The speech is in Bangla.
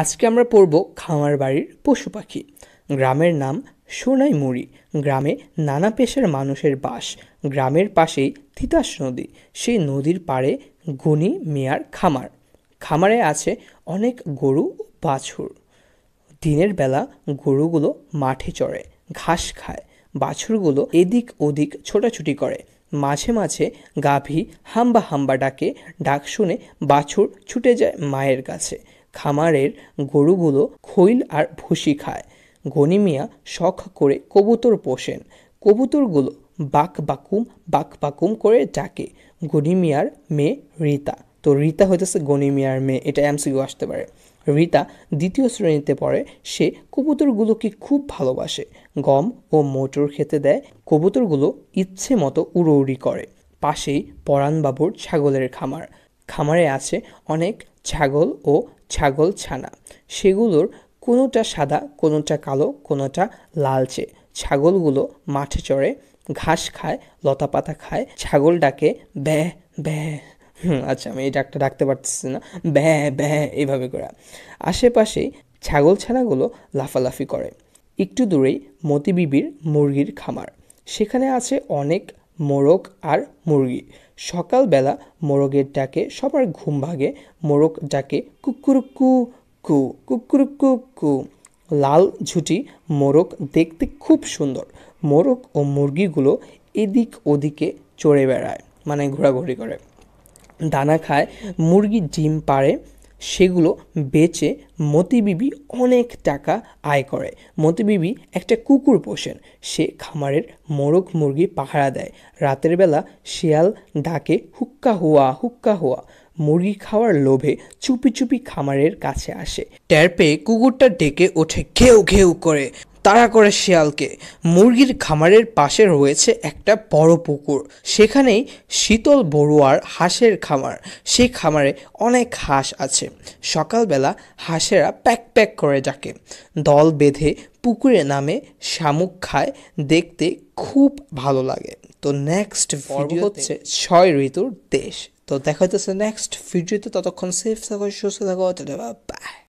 আজকে আমরা পড়ব খামার বাড়ির পশু পাখি গ্রামের নাম সোনাইমুড়ি গ্রামে নানা পেশার মানুষের বাস গ্রামের পাশেই তিতাস নদী সেই নদীর পাড়ে গুনি মেয়ার খামার খামারে আছে অনেক গরু বাছুর দিনের বেলা গরুগুলো মাঠে চড়ে ঘাস খায় বাছুরগুলো এদিক ওদিক ছোটাছুটি করে মাঝে মাঝে গাভী হাম্বা হাম্বা ডাকে ডাক শুনে বাছুর ছুটে যায় মায়ের কাছে খামারের গরুগুলো খৈল আর ভুসি খায় গনি মিয়া শখ করে কবুতর পোষেন কবুতরগুলো বাক বাকুম বাক বাকুম করে ডাকে গনি মিয়ার মেয়ে রীতা তো রীতা হইতেছে গনি মিয়ার মেয়ে এটা এমসিউ আসতে পারে রীতা দ্বিতীয় শ্রেণীতে পড়ে সে কবুতরগুলোকে খুব ভালোবাসে গম ও মোটর খেতে দেয় কবুতরগুলো ইচ্ছে মতো উড়ি করে পাশেই পরাণবাবুর ছাগলের খামার খামারে আছে অনেক ছাগল ও ছাগল ছানা সেগুলোর কোনোটা সাদা কোনোটা কালো কোনোটা লালচে ছাগলগুলো মাঠে চড়ে ঘাস খায় লতা পাতা খায় ছাগল ডাকে ব্যা ব্যা হুম আচ্ছা আমি এই ডাকটা ডাকতে পারতেছি না ব্যা ব্যাঁ এইভাবে করে আশেপাশে ছাগল ছানাগুলো লাফালাফি করে একটু দূরেই মতিবিবির মুরগির খামার সেখানে আছে অনেক মোরগ আর মুরগি সকালবেলা মোরগের ডাকে সবার ঘুম ভাগে মোরগ ডাকে কুকুরুকু কু কুকুরুকু কু লাল ঝুটি মোরগ দেখতে খুব সুন্দর মোরগ ও মুরগিগুলো এদিক ওদিকে চড়ে বেড়ায় মানে ঘোরাঘুরি করে দানা খায় মুরগি ডিম পাড়ে সেগুলো বেচে মতিবিবি অনেক টাকা আয় করে মতিবিবি একটা কুকুর পোষেন সে খামারের মোরগ মুরগি পাহারা দেয় রাতের বেলা শিয়াল ডাকে হুক্কা হুয়া হুক্কা হুয়া মুরগি খাওয়ার লোভে চুপি চুপি খামারের কাছে আসে ট্যার পেয়ে কুকুরটা ডেকে ওঠে ঘেউ ঘেউ করে তাড়া করে শিয়ালকে মুরগির খামারের পাশে রয়েছে একটা বড় পুকুর সেখানেই শীতল বড়ুয়ার হাঁসের খামার সেই খামারে অনেক হাঁস আছে সকালবেলা হাঁসেরা প্যাক প্যাক করে ডাকে দল বেঁধে পুকুরে নামে শামুক খায় দেখতে খুব ভালো লাগে তো নেক্সট পর্ব হচ্ছে ছয় ঋতুর দেশ তো দেখা হইতেছে নেক্সট ভিডিওতে ততক্ষণ সেফ থাকো সুস্থ থাকো বাই